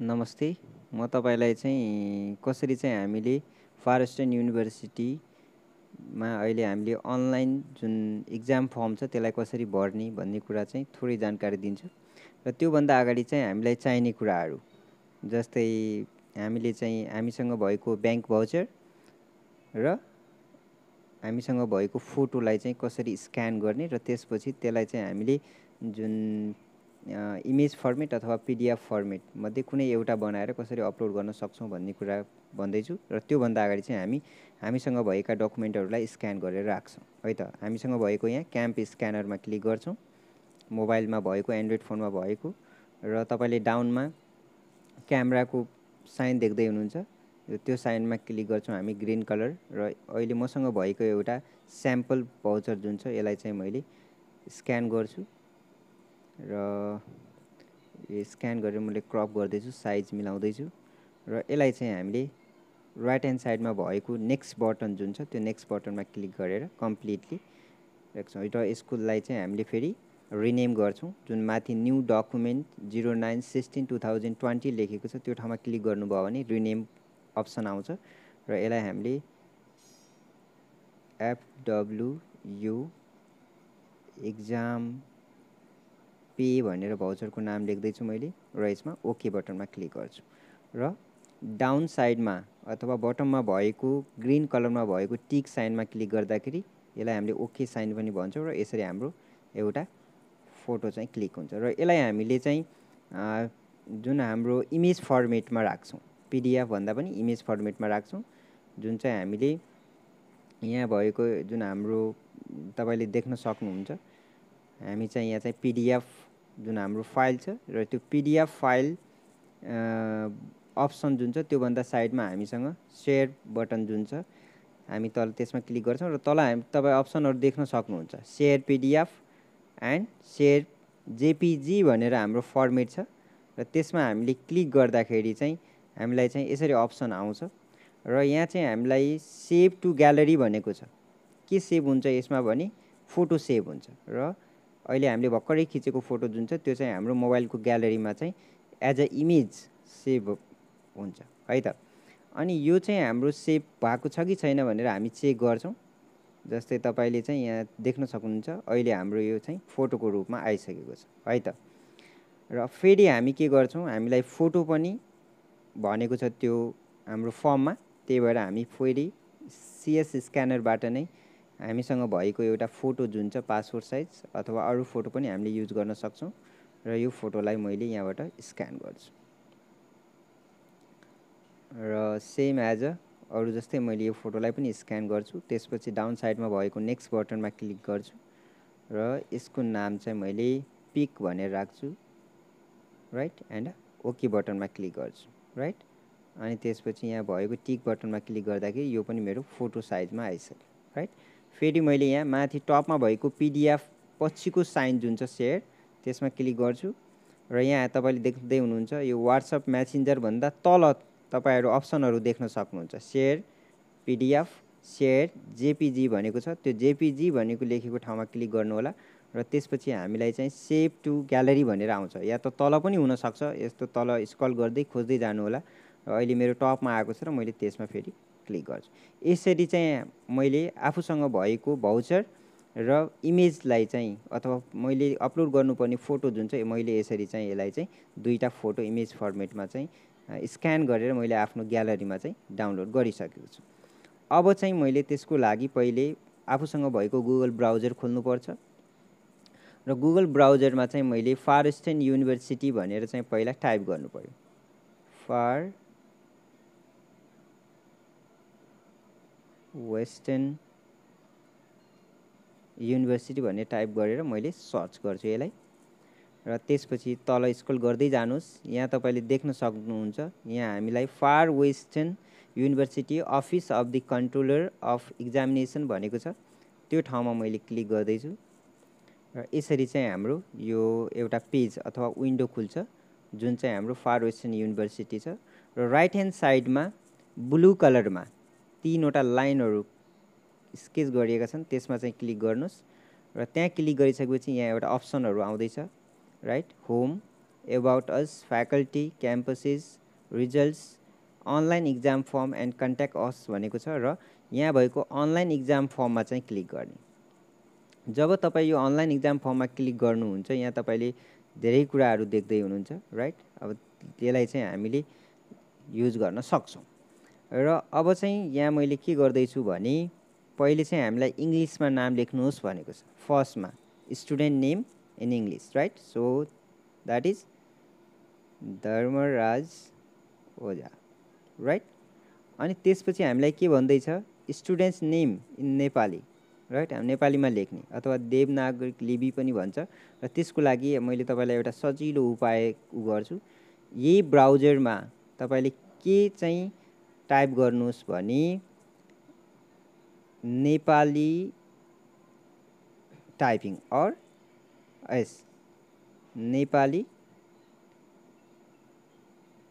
नमस्ते म तपाईँलाई चाहिँ कसरी चाहिँ हामीले फारेस्टर्न युनिभर्सिटीमा अहिले हामीले अनलाइन जुन इक्जाम फर्म छ त्यसलाई कसरी भर्ने भन्ने कुरा चाहिँ थोरै जानकारी दिन्छु र त्योभन्दा अगाडि चाहिँ हामीलाई चाहिने कुराहरू जस्तै हामीले चाहिँ हामीसँग भएको ब्याङ्क भाउचर र हामीसँग भएको फोटोलाई चाहिँ कसरी स्क्यान गर्ने र त्यसपछि त्यसलाई चाहिँ हामीले जुन इमेज फर्मेट अथवा पिडिएफ फर्मेट मध्ये कुनै एउटा बनाएर कसरी अपलोड गर्न सक्छौँ भन्ने कुरा भन्दैछु र त्योभन्दा अगाडि चाहिँ हामी हामीसँग भएका डकुमेन्टहरूलाई स्क्यान गरेर राख्छौँ है त हामीसँग भएको यहाँ क्याम्प स्क्यानरमा क्लिक गर्छौँ मोबाइलमा भएको एन्ड्रोइड फोनमा भएको र तपाईँले डाउनमा क्यामेराको साइन देख्दै हुनुहुन्छ त्यो साइनमा क्लिक गर्छौँ हामी ग्रिन कलर र अहिले मसँग भएको एउटा स्याम्पल भाउचर जुन छ यसलाई चाहिँ मैले स्क्यान गर्छु र यो स्क्यान गरेर मैले क्रप गर्दैछु साइज मिलाउँदैछु र यसलाई चाहिँ हामीले राइट ह्यान्ड साइडमा भएको नेक्स्ट बटन जुन छ त्यो नेक्स्ट बटनमा क्लिक गरेर कम्प्लिटली राख्छौँ र यसकोलाई चाहिँ हामीले फेरि रिनेम गर्छौँ जुन माथि new document zero nine sixteen two thousand twenty लेखेको छ त्यो ठाउँमा क्लिक गर्नुभयो भने रिनेम अप्सन आउँछ र यसलाई हामीले एफडब्लुयु एक्जाम पे भनेर भाउचरको नाम लेख्दैछु मैले र यसमा ओके बटनमा क्लिक गर्छु र डाउन साइडमा अथवा बटममा भएको ग्रिन कलरमा भएको टिक साइनमा क्लिक गर्दाखेरि यसलाई हामीले ओके साइन पनि भन्छौँ र यसरी हाम्रो एउटा फोटो चाहिँ क्लिक हुन्छ र यसलाई हामीले चाहिँ जुन हाम्रो इमेज फर्मेटमा राख्छौँ पिडिएफ भन्दा पनि इमेज फर्मेटमा राख्छौँ जुन चाहिँ हामीले यहाँ भएको जुन हाम्रो तपाईँले देख्न सक्नुहुन्छ हामी चाहिँ यहाँ चाहिँ पिडिएफ जुन हाम्रो फाइल छ र त्यो पिडिएफ फाइल अप्सन जुन छ त्योभन्दा साइडमा हामीसँग सेयर बटन जुन छ हामी तल त्यसमा क्लिक गर्छौँ र तल हामी तपाईँ अप्सनहरू देख्न सक्नुहुन्छ share PDF and share JPG भनेर हाम्रो फर्मेट छ र त्यसमा हामीले क्लिक गर्दाखेरि चाहिँ हामीलाई चाहिँ यसरी अप्सन आउँछ र यहाँ चाहिँ हामीलाई सेभ टु ग्यालरी भनेको छ के सेभ हुन्छ यसमा भने फोटो सेभ हुन्छ र अहिले हामीले भर्खरै खिचेको फोटो जुन छ त्यो चाहिँ हाम्रो मोबाइलको ग्यालेरीमा चाहिँ एज अ इमेज सेभ हुन्छ है त अनि यो चाहिँ हाम्रो सेभ भएको छ कि छैन भनेर हामी चेक गर्छौँ जस्तै तपाईँले चाहिँ यहाँ देख्न सक्नुहुन्छ अहिले हाम्रो यो चाहिँ फोटोको रूपमा आइसकेको छ है त र फेरि हामी के गर्छौँ हामीलाई फोटो पनि भनेको छ त्यो हाम्रो फर्ममा त्यही भएर हामी फेरि सिएस स्क्यानरबाट नै हामीसँग भएको एउटा फोटो जुन छ पासपोर्ट साइज अथवा अरू फोटो पनि हामीले युज गर्न सक्छौँ र यो फोटोलाई मैले यहाँबाट स्क्यान गर्छु र सेम एज अ अरू जस्तै मैले यो फोटोलाई पनि स्क्यान गर्छु त्यसपछि डाउन साइडमा भएको नेक्स्ट बटनमा क्लिक गर्छु र यसको नाम चाहिँ मैले पिक भनेर राख्छु राइट एन्ड ओके बटनमा क्लिक गर्छु राइट अनि त्यसपछि यहाँ भएको टिक बटनमा क्लिक गर्दाखेरि यो पनि मेरो फोटो साइजमा आइसक्यो राइट फेरि मैले यहाँ माथि टपमा भएको पिडिएफ पछिको साइन जुन छ सेयर त्यसमा क्लिक गर्छु र यहाँ तपाईँले देख्दै हुनुहुन्छ यो वाट्सएप म्यासेन्जरभन्दा तल तपाईँहरू अप्सनहरू देख्न सक्नुहुन्छ सेयर पिडिएफ सेयर जेपिजी भनेको छ त्यो जेपिजी भनेको लेखेको ठाउँमा क्लिक गर्नुहोला र त्यसपछि हामीलाई चाहिँ सेभ टु ग्यालरी भनेर आउँछ या त तल पनि हुनसक्छ यस्तो तल स्कल गर्दै खोज्दै जानुहोला र अहिले मेरो टपमा आएको छ र मैले त्यसमा फेरि क्लिक गर्छु यसरी चाहिँ मैले आफूसँग भएको भाउचर र इमेजलाई चाहिँ अथवा मैले अपलोड गर्नुपर्ने फोटो जुन चाहिँ मैले यसरी चाहिँ यसलाई चाहिँ दुईवटा फोटो इमेज फर्मेटमा चाहिँ स्क्यान गरेर मैले आफ्नो ग्यालरीमा चाहिँ डाउनलोड गरिसकेको छु अब चाहिँ मैले त्यसको लागि पहिले आफूसँग भएको गुगल ब्राउजर खोल्नुपर्छ र गुगल ब्राउजरमा चाहिँ मैले फार इस्टर्न युनिभर्सिटी भनेर चाहिँ पहिला टाइप गर्नु पऱ्यो फार वेस्टर्न युनिभर्सिटी भन्ने टाइप गरेर मैले सर्च गर्छु यसलाई र त्यसपछि तल स्कुल गर्दै जानुहोस् यहाँ तपाईँले देख्न सक्नुहुन्छ यहाँ हामीलाई far western university office of the controller of examination भनेको छ त्यो ठाउँमा मैले क्लिक गर्दैछु र यसरी चाहिँ हाम्रो यो एउटा पेज अथवा विन्डो खुल्छ जुन चाहिँ हाम्रो फार वेस्टर्न युनिभर्सिटी छ र राइट ह्यान्ड साइडमा ब्लु कलरमा तिनवटा लाइनहरू स्केच गरिएका छन् त्यसमा चाहिँ क्लिक गर्नुहोस् र त्यहाँ क्लिक गरिसकेपछि यहाँ एउटा अप्सनहरू आउँदैछ right home about us faculty campuses results online exam form and contact us भनेको छ र यहाँ भएको अनलाइन इक्जाम फर्ममा चाहिँ क्लिक गर्ने जब तपाईँ यो अनलाइन इक्जाम फर्ममा क्लिक गर्नुहुन्छ यहाँ तपाईँले धेरै कुराहरू देख्दै हुनुहुन्छ राइट अब त्यसलाई चाहिँ हामीले युज गर्न सक्छौँ र अब चाहिँ यहाँ मैले के गर्दैछु भने पहिले चाहिँ हामीलाई इङ्ग्लिसमा नाम लेख्नुहोस् भनेको छ फर्स्टमा student name in English right so that is Dharmaraj Ojha right अनि त्यसपछि हामीलाई के भन्दैछ students name in Nepali right हामी नेपालीमा लेख्ने अथवा देवनागरिक लिपि पनि भन्छ र त्यसको लागि मैले तपाईँलाई एउटा सजिलो उपाय गर्छु यही ब्राउजरमा तपाईँले के चाहिँ टाइप गर्नुहोस् भने Nepali typing or as Nepali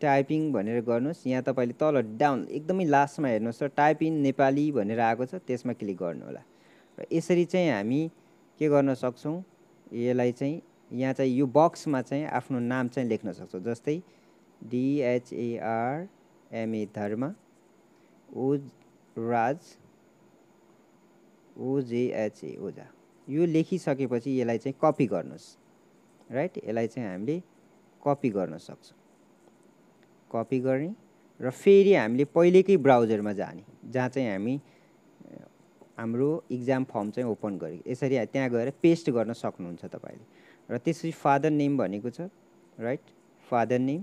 typing भनेर गर्नुहोस् यहाँ तपाईँले तल डाउन एकदमै लास्टमा हेर्नुहोस् र टाइप इन नेपाली भनेर आएको छ त्यसमा क्लिक गर्नुहोला र यसरी चाहिँ हामी के गर्न सक्छौँ यसलाई चाहिँ यहाँ चाहिँ यो बक्समा चाहिँ आफ्नो नाम चाहिँ लेख्न सक्छौँ जस्तै डिएचएआर एमए धर्म ओ राज ओजेएचए ओजा यो लेखिसकेपछि यसलाई चाहिँ कपी गर्नुहोस् राइट यसलाई चाहिँ हामीले कपी गर्न सक्छौँ कपी गर्ने र फेरि हामीले पहिलेकै ब्राउजरमा जाने जहाँ चाहिँ हामी हाम्रो इक्जाम फर्म चाहिँ ओपन गरे यसरी त्यहाँ गएर पेस्ट गर्न सक्नुहुन्छ तपाईँले र त्यसपछि फादर नेम भनेको छ right father name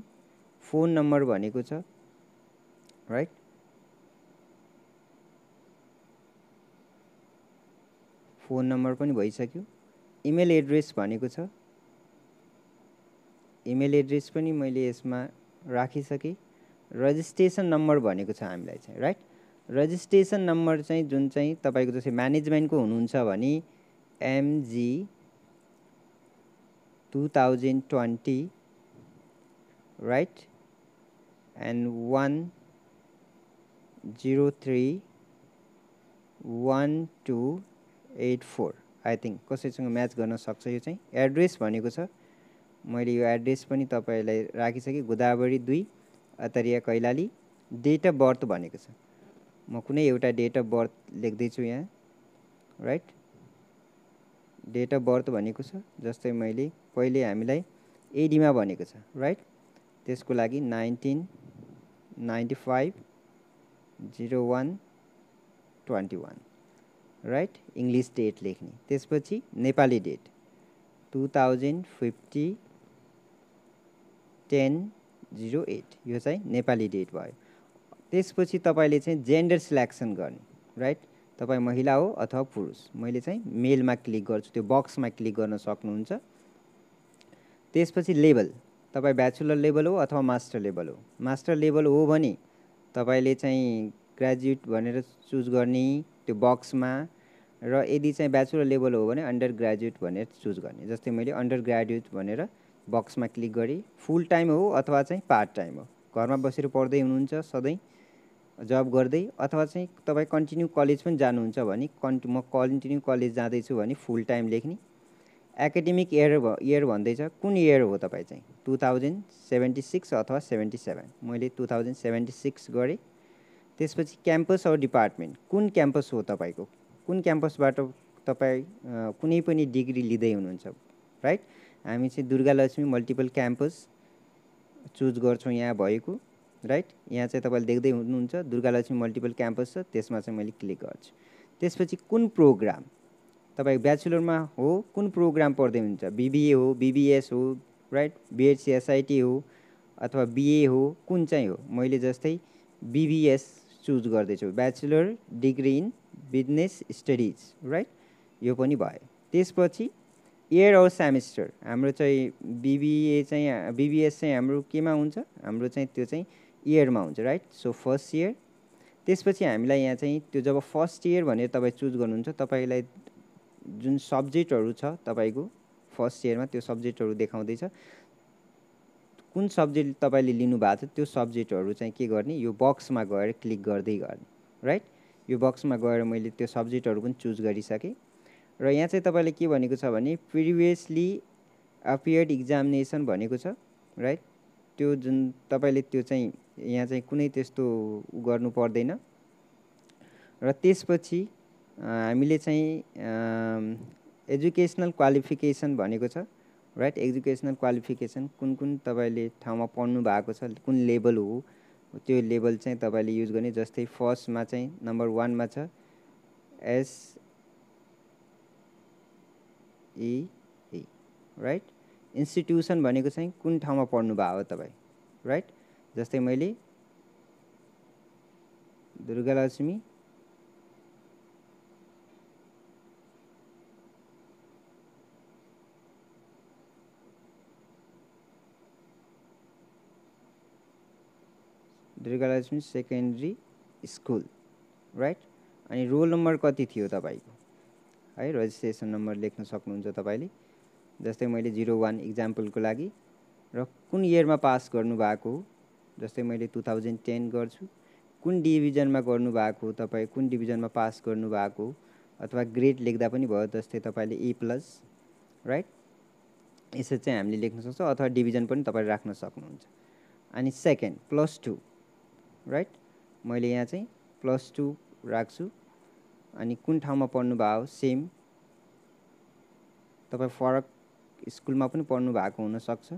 phone number भनेको छ right? फोन नम्बर पनि भइसक्यो इमेल एड्रेस भनेको छ इमेल एड्रेस पनि मैले यसमा राखिसकेँ रजिस्ट्रेसन नम्बर भनेको छ हामीलाई चाहिँ राइट रजिस्ट्रेसन नम्बर चाहिँ जुन चाहिँ तपाईँको जस्तै म्यानेजमेन्टको हुनुहुन्छ भने MG two thousand twenty right and one zero three one two eight four I think कसैसँग म्याच गर्न सक्छ यो चाहिँ एड्रेस भनेको छ मैले यो एड्रेस पनि तपाईँलाई राखिसकेँ गोदावरी दुई Attariya Kailali date of birth भनेको छ म कुनै एउटा डेट अफ बर्थ लेख्दैछु यहाँ राइट डेट अफ बर्थ भनेको छ जस्तै मैले पहिले हामीलाई एडीमा भनेको छ राइट त्यसको लागि nineteen ninety five zero one twenty one right English date लेख्ने त्यसपछि Nepali date two thousand fifty ten zero eight यो चाहिँ नेपाली डेट भयो त्यसपछि तपाईँले चाहिँ जेन्डर सिलेक्सन गर्ने राइट तपाईँ महिला हो अथवा पुरुष मैले चाहिँ मेलमा क्लिक गर्छु त्यो बक्समा क्लिक गर्न सक्नुहुन्छ त्यसपछि लेभल तपाईँ ब्याचुलर लेभल हो अथवा मास्टर लेभल हो मास्टर लेभल हो भने तपाईँले चाहिँ ग्रेजुएट भनेर चुज गर्ने त्यो बक्समा र यदि चाहिँ ब्याचुलर लेभल हो भने अन्डर ग्रेजुएट भनेर चुज गर्ने जस्तै मैले अन्डर ग्रेजुएट भनेर बक्समा क्लिक गरेँ फुल टाइम हो अथवा चाहिँ पार्ट टाइम हो घरमा बसेर पढ्दै हुनुहुन्छ सधैँ जब गर्दै अथवा चाहिँ तपाईँ कन्टिन्यू कलेज पनि जानुहुन्छ भने कन्टि म कन्टिन्यू कलेज जाँदैछु भने फुल टाइम लेख्ने एकाडेमिक इयर इयर भन्दैछ कुन इयर हो तपाईँ चाहिँ टु थाउजन्ड सेभेन्टी सिक्स अथवा सेभेन्टी सेभेन मैले टु थाउजन्ड सेभेन्टी सिक्स गरेँ त्यसपछि क्याम्पस अर डिपार्टमेन्ट कुन क्याम्पस हो तपाईँको कुन क्याम्पसबाट तपाईँ कुनै पनि डिग्री लिँदै हुनुहुन्छ राइट हामी चाहिँ दुर्गालक्ष्मी मल्टिपल क्याम्पस चुज गर्छौँ यहाँ भएको राइट यहाँ चाहिँ तपाईँले देख्दै हुनुहुन्छ दुर्गालक्ष्मी मल्टिपल क्याम्पस छ त्यसमा चाहिँ मैले क्लिक गर्छु त्यसपछि कुन प्रोग्राम तपाईँ ब्याचलरमा हो कुन प्रोग्राम पढ्दै हुन्छ बिबिए हो बिबिएस हो राइट बिएडसी एसआइटी हो अथवा बिए हो कुन चाहिँ हो मैले जस्तै बिबिएस चुज गर्दैछु bachelor degree in business studies right यो पनि भयो त्यसपछि इयर अर सेमेस्टर हाम्रो चाहिँ बिबिए चाहिँ बिबिएस चाहिँ हाम्रो केमा हुन्छ हाम्रो चाहिँ त्यो चाहिँ इयरमा हुन्छ राइट सो फर्स्ट इयर त्यसपछि हामीलाई यहाँ चाहिँ त्यो जब फर्स्ट इयर भनेर तपाईँ चुज गर्नुहुन्छ तपाईँलाई जुन सब्जेक्टहरू छ तपाईँको फर्स्ट इयरमा त्यो सब्जेक्टहरू देखाउँदैछ कुन सब्जेक्ट तपाईँले लिनुभएको छ त्यो सब्जेक्टहरू चाहिँ के गर्ने यो बक्समा गएर क्लिक गर्दै गर्ने राइट यो बक्समा गएर मैले त्यो सब्जेक्टहरू पनि चुज गरिसकेँ र यहाँ चाहिँ तपाईँले के भनेको छ भने प्रिभियसली अपियर्ड इक्जामिनेसन भनेको छ राइट त्यो जुन तपाईँले त्यो चाहिँ यहाँ चाहिँ कुनै त्यस्तो गर्नु पर्दैन र त्यसपछि हामीले चाहिँ एजुकेसनल क्वालिफिकेसन भनेको छ राइट एजुकेसनल क्वालिफिकेसन कुन कुन तपाईँले ठाउँमा पढ्नु भएको छ कुन लेभल हो त्यो लेभल चाहिँ तपाईँले युज गर्ने जस्तै फर्स्टमा चाहिँ नम्बर वानमा छ एस ए राइट इन्स्टिट्युसन भनेको चाहिँ कुन ठाउँमा पढ्नु भएको हो तपाईँ राइट जस्तै मैले Durgalaxmi Durgalaxmi secondary school right अनि रोल नम्बर कति थियो तपाईँको है रजिस्ट्रेसन नम्बर लेख्न सक्नुहुन्छ तपाईँले जस्तै मैले जिरो वान इक्जाम्पलको लागि र कुन इयरमा पास गर्नुभएको हो जस्तै मैले टु थाउजन्ड टेन गर्छु कुन डिभिजनमा गर्नुभएको हो तपाईँ कुन डिभिजनमा पास गर्नुभएको हो अथवा ग्रेड लेख्दा पनि भयो जस्तै तपाईँले ए प्लस राइट यसरी चाहिँ हामीले लेख्न सक्छौँ अथवा डिभिजन पनि तपाईँ राख्न सक्नुहुन्छ अनि सेकेन्ड प्लस टू राइट मैले यहाँ चाहिँ प्लस टू राख्छु अनि कुन ठाउँमा पढ्नुभयो सेम तपाईँ फरक स्कुलमा पनि पढ्नु भएको हुनसक्छ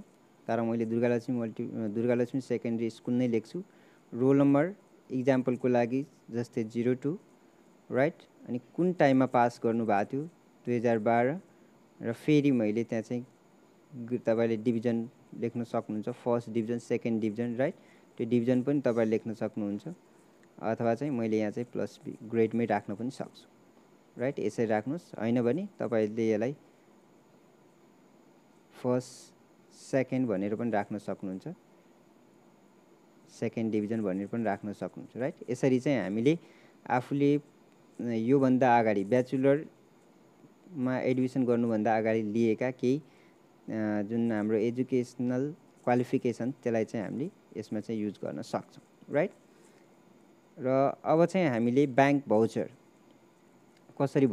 तर मैले Durgalaxmi multi Durgalaxmi secondary school नै लेख्छु रोल नम्बर इक्जाम्पलको लागि जस्तै जिरो टू राइट अनि कुन टाइममा पास गर्नुभएको थियो दुई हजार बाह्र र फेरि मैले त्यहाँ चाहिँ तपाईँले डिभिजन लेख्न सक्नुहुन्छ first division second division right त्यो डिभिजन पनि तपाईँ लेख्न सक्नुहुन्छ अथवा चाहिँ मैले यहाँ चाहिँ प्लस बी ग्रेडमै राख्न पनि सक्छु राइट यसरी राख्नुहोस् होइन भने तपाईँले यसलाई फर्स्ट सेकेन्ड भनेर पनि राख्न सक्नुहुन्छ सेकेन्ड डिभिजन भनेर पनि राख्न सक्नुहुन्छ राइट यसरी चाहिँ हामीले आफूले योभन्दा अगाडि ब्याचुलरमा एडमिसन गर्नुभन्दा अगाडि लिएका केही जुन हाम्रो एजुकेसनल क्वालिफिकेसन त्यसलाई चाहिँ हामीले यसमा चाहिँ युज गर्न सक्छौँ राइट र अब चाहिँ हामीले ब्याङ्क भाउचर कसरी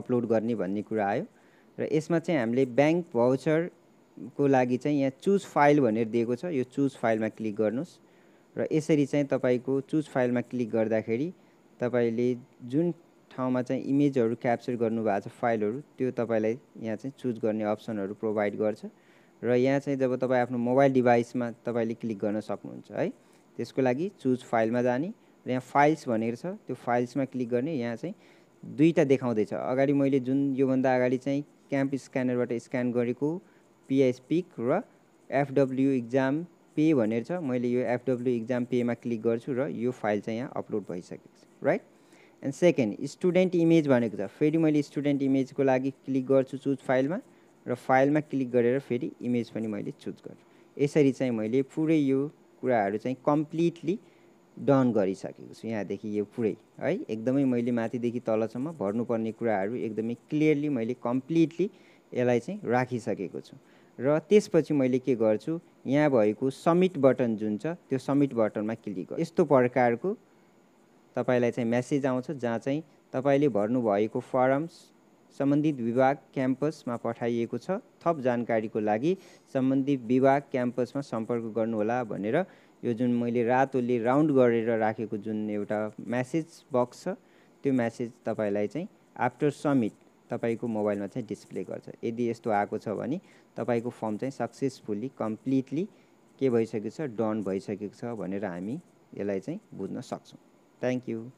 अपलोड गर्ने भन्ने कुरा आयो र यसमा चाहिँ हामीले ब्याङ्क भाउचरको लागि चाहिँ यहाँ चुज फाइल भनेर दिएको छ यो चुज फाइलमा क्लिक गर्नुहोस् र यसरी चाहिँ तपाईँको चुज फाइलमा क्लिक गर्दाखेरि तपाईँले जुन ठाउँमा चाहिँ इमेजहरू क्याप्चर गर्नुभएको छ फाइलहरू त्यो तपाईँलाई यहाँ चाहिँ चुज गर्ने अप्सनहरू प्रोभाइड गर्छ र यहाँ चाहिँ जब तपाईँ आफ्नो मोबाइल डिभाइसमा तपाईँले क्लिक गर्न सक्नुहुन्छ है त्यसको लागि चुज फाइलमा जाने र यहाँ फाइल्स भनेर छ त्यो फाइल्समा क्लिक गर्ने यहाँ चाहिँ दुईवटा देखाउँदैछ अगाडि मैले जुन योभन्दा अगाडि चाहिँ क्याम्प स्क्यानरबाट स्क्यान गरेको पिएस पिक र एफडब्ल्यु इक्जाम पे भनेर छ मैले यो एफडब्ल्यु इक्जाम पेमा क्लिक गर्छु र यो फाइल चाहिँ यहाँ अपलोड भइसकेको छ right and second student image भनेको छ फेरि मैले स्टुडेन्ट इमेजको लागि क्लिक गर्छु चुज फाइलमा र फाइलमा क्लिक गरेर फेरि इमेज पनि मैले चुज गरेँ यसरी चाहिँ मैले पुरै यो कुराहरू चाहिँ कम्प्लिटली डन गरिसकेको छु यहाँदेखि यो पुरै है एकदमै मैले माथिदेखि तलसम्म भर्नुपर्ने कुराहरू एकदमै क्लियरली मैले कम्प्लिटली यसलाई चाहिँ राखिसकेको छु र त्यसपछि मैले के गर्छु यहाँ भएको सबमिट बटन जुन छ त्यो सबमिट बटनमा क्लिक गर्छु यस्तो प्रकारको तपाईँलाई चाहिँ म्यासेज आउँछ जहाँ चाहिँ तपाईँले भर्नुभएको फर्म्स सम्बन्धित विभाग क्याम्पसमा पठाइएको छ थप जानकारीको लागि सम्बन्धित विभाग क्याम्पसमा सम्पर्क गर्नुहोला भनेर यो जुन मैले रातोले राउन्ड गरेर राखेको जुन एउटा म्यासेज बक्स छ त्यो म्यासेज तपाईँलाई चाहिँ आफ्टर समिट तपाईँको मोबाइलमा चाहिँ डिस्प्ले गर्छ यदि यस्तो आएको छ भने तपाईँको फर्म चाहिँ सक्सेसफुल्ली कम्प्लिटली के भइसकेको छ डन भइसकेको छ भनेर हामी यसलाई चाहिँ बुझ्न सक्छौँ थ्याङ्क यू